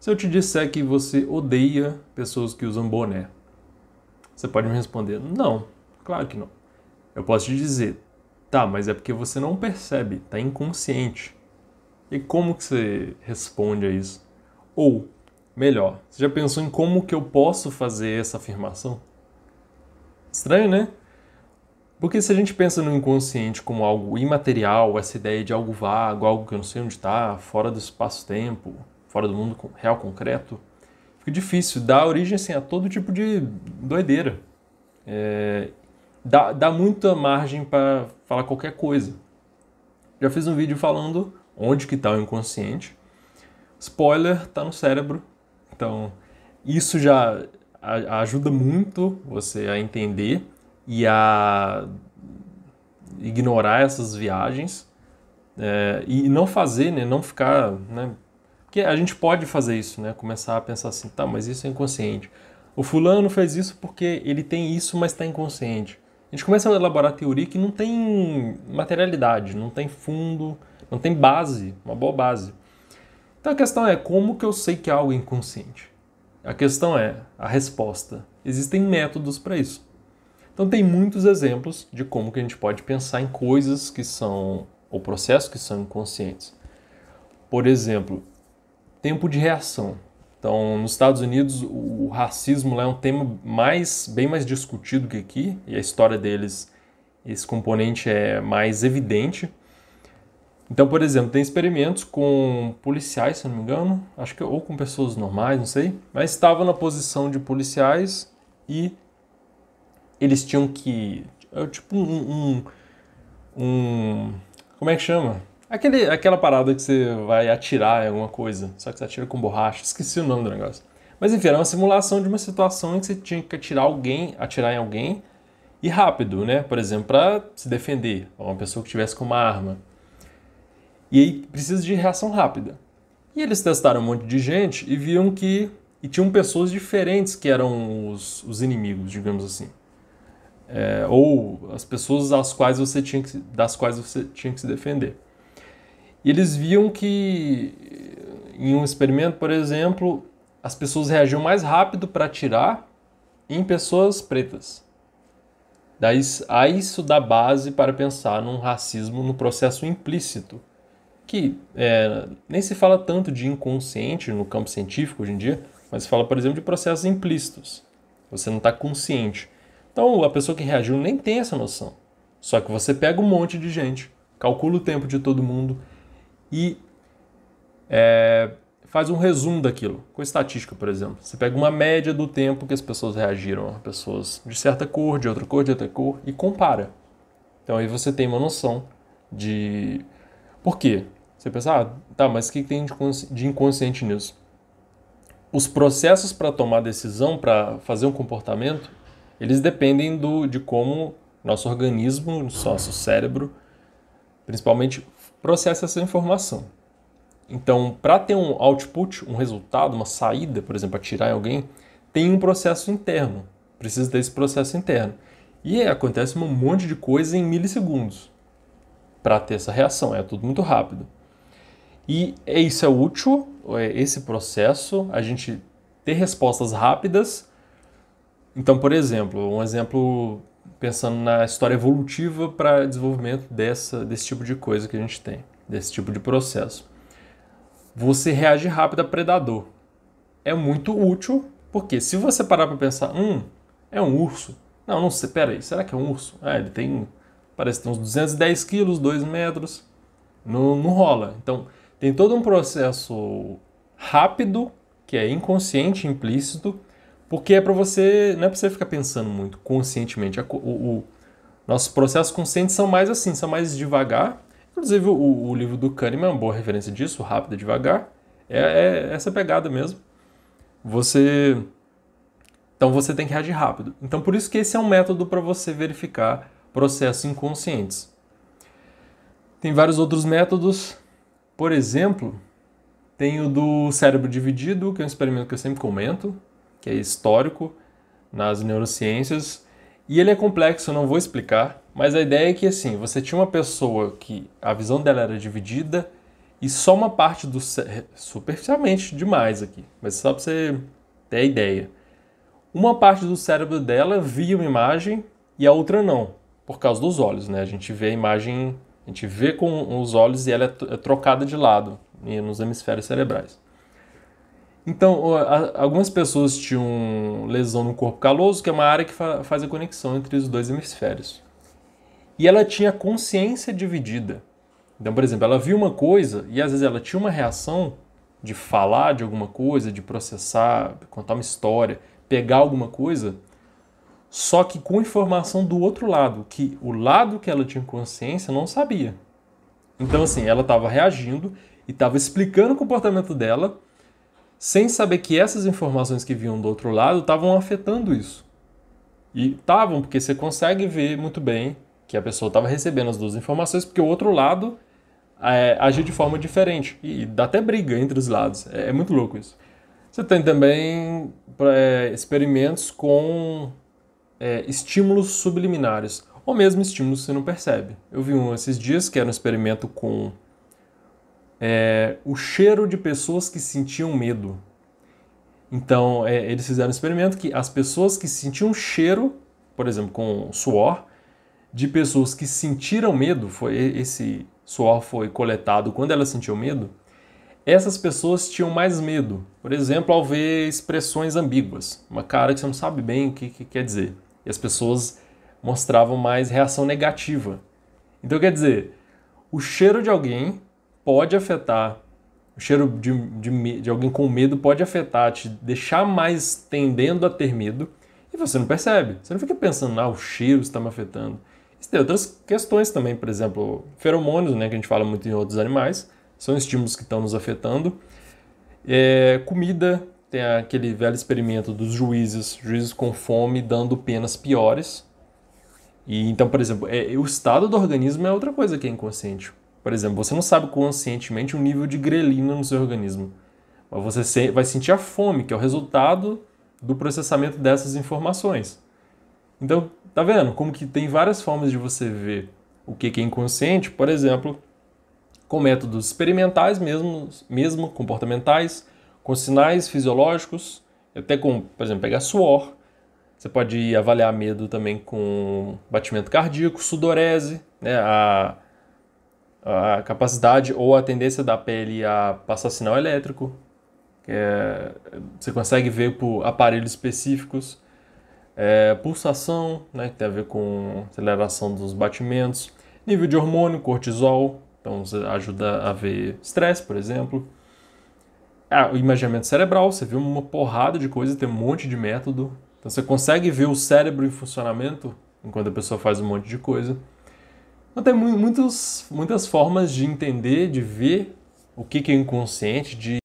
Se eu te disser que você odeia pessoas que usam boné, você pode me responder: não, claro que não. Eu posso te dizer: tá, mas é porque você não percebe, tá inconsciente. E como que você responde a isso? Ou, melhor, você já pensou em como que eu posso fazer essa afirmação? Estranho, né? Porque se a gente pensa no inconsciente como algo imaterial, essa ideia de algo vago, algo que eu não sei onde está, fora do espaço-tempo, fora do mundo real concreto, fica difícil. Dá origem assim, a todo tipo de doideira. É, dá, dá muita margem para falar qualquer coisa. Já fiz um vídeo falando onde que está o inconsciente. Spoiler, está no cérebro. Então, isso já ajuda muito você a entender e a ignorar essas viagens é, e não fazer, né, não ficar né, porque a gente pode fazer isso, né? Começar a pensar assim, tá, mas isso é inconsciente. O fulano fez isso porque ele tem isso, mas está inconsciente. A gente começa a elaborar teoria que não tem materialidade, não tem fundo, não tem base, uma boa base. Então a questão é como que eu sei que é algo inconsciente? A questão é a resposta. Existem métodos para isso. Então tem muitos exemplos de como que a gente pode pensar em coisas que são ou processos que são inconscientes. Por exemplo, tempo de reação. Então, nos Estados Unidos, o racismo é um tema mais, bem mais discutido que aqui, e a história deles, esse componente é mais evidente. Então, por exemplo, tem experimentos com policiais, se não me engano, acho que ou com pessoas normais, não sei, mas estavam na posição de policiais e eles tinham que. É, tipo um, um, um como é que chama? Aquele, aquela parada que você vai atirar em alguma coisa, só que você atira com borracha, esqueci o nome do negócio. Mas enfim, era uma simulação de uma situação em que você tinha que atirar alguém, atirar em alguém e rápido, né? Por exemplo, para se defender, uma pessoa que tivesse com uma arma. E aí precisa de reação rápida. E eles testaram um monte de gente e viram que e tinham pessoas diferentes que eram os, os inimigos, digamos assim. É, ou as pessoas das quais você tinha que, das quais você tinha que se defender. E eles viam que em um experimento, por exemplo, as pessoas reagiam mais rápido para tirar em pessoas pretas. Daí a isso dá base para pensar num racismo no processo implícito, que é, nem se fala tanto de inconsciente no campo científico hoje em dia, mas se fala, por exemplo, de processos implícitos. Você não está consciente. Então a pessoa que reagiu nem tem essa noção. Só que você pega um monte de gente, calcula o tempo de todo mundo, e é, faz um resumo daquilo, com estatística, por exemplo. Você pega uma média do tempo que as pessoas reagiram a pessoas de certa cor, de outra cor, de outra cor, e compara. Então aí você tem uma noção de. Por quê? Você pensa, ah, tá, mas o que tem de inconsciente nisso? Os processos para tomar decisão, para fazer um comportamento, eles dependem do, de como nosso organismo, nosso cérebro, principalmente processa essa informação. Então, para ter um output, um resultado, uma saída, por exemplo, atirar em alguém, tem um processo interno. Precisa desse processo interno. E acontece um monte de coisa em milissegundos para ter essa reação. É tudo muito rápido. E é isso é útil, é esse processo, a gente ter respostas rápidas. Então, por exemplo, um exemplo pensando na história evolutiva para desenvolvimento dessa, desse tipo de coisa que a gente tem, desse tipo de processo. Você reage rápido a predador. É muito útil, porque se você parar para pensar, hum, é um urso. Não, não sei, peraí, será que é um urso? Ah, ele tem, parece que tem uns 210 quilos, 2 metros. Não, não rola. Então, tem todo um processo rápido, que é inconsciente, implícito, porque é para você, não é para você ficar pensando muito conscientemente. O, o, nossos processos conscientes são mais assim, são mais devagar. Inclusive, o, o livro do Kahneman é uma boa referência disso, rápido e devagar. É, é, essa pegada mesmo. Você. Então você tem que reagir rápido. Então, por isso que esse é um método para você verificar processos inconscientes. Tem vários outros métodos. Por exemplo, tem o do cérebro dividido, que é um experimento que eu sempre comento que é histórico nas neurociências, e ele é complexo, eu não vou explicar, mas a ideia é que assim, você tinha uma pessoa que a visão dela era dividida e só uma parte do superficialmente demais aqui, mas só para você ter a ideia. Uma parte do cérebro dela via uma imagem e a outra não, por causa dos olhos, né? A gente vê a imagem, a gente vê com os olhos e ela é, é trocada de lado nos hemisférios cerebrais. Então, algumas pessoas tinham lesão no corpo caloso, que é uma área que faz a conexão entre os dois hemisférios. E ela tinha consciência dividida. Então, por exemplo, ela viu uma coisa e às vezes ela tinha uma reação de falar de alguma coisa, de processar, contar uma história, pegar alguma coisa, só que com informação do outro lado, que o lado que ela tinha consciência não sabia. Então, assim, ela estava reagindo e estava explicando o comportamento dela sem saber que essas informações que vinham do outro lado estavam afetando isso. E estavam, porque você consegue ver muito bem que a pessoa estava recebendo as duas informações, porque o outro lado é, agiu de forma diferente. E, dá até briga entre os lados. É, é muito louco isso. Você tem também é, experimentos com é, estímulos subliminares, ou mesmo estímulos que você não percebe. Eu vi um esses dias que era um experimento com é, o cheiro de pessoas que sentiam medo. Então, é, eles fizeram um experimento que as pessoas que sentiam cheiro, por exemplo, com suor, de pessoas que sentiram medo, foi esse suor foi coletado quando elas sentiam medo, essas pessoas tinham mais medo. Por exemplo, ao ver expressões ambíguas, uma cara que você não sabe bem o que, que quer dizer. E as pessoas mostravam mais reação negativa. Então, quer dizer, o cheiro de alguém pode afetar. O cheiro de, de, de alguém com medo pode afetar, te deixar mais tendendo a ter medo e você não percebe. Você não fica pensando, ah, o cheiro está me afetando. tem outras questões também, por exemplo, feromônios, né, que a gente fala muito em outros animais, são estímulos que estão nos afetando. É, comida, tem aquele velho experimento dos juízes, juízes com fome dando penas piores. E então, por exemplo, é, o estado do organismo é outra coisa que é inconsciente. Por exemplo, você não sabe conscientemente o nível de grelina no seu organismo, mas você vai sentir a fome, que é o resultado do processamento dessas informações. Então, tá vendo como que tem várias formas de você ver o que é inconsciente, por exemplo, com métodos experimentais mesmo, mesmo comportamentais, com sinais fisiológicos, até com, por exemplo, pegar suor. Você pode avaliar medo também com batimento cardíaco, sudorese, né? A a capacidade ou a tendência da pele a passar sinal elétrico. É, você consegue ver por aparelhos específicos. É, pulsação, né, que tem a ver com aceleração dos batimentos. Nível de hormônio, cortisol, então ajuda a ver estresse, por exemplo. Ah, o imaginamento cerebral, você vê uma porrada de coisa, tem um monte de método. Então você consegue ver o cérebro em funcionamento enquanto a pessoa faz um monte de coisa. Então, tem muitos, muitas formas de entender, de ver o que é inconsciente, de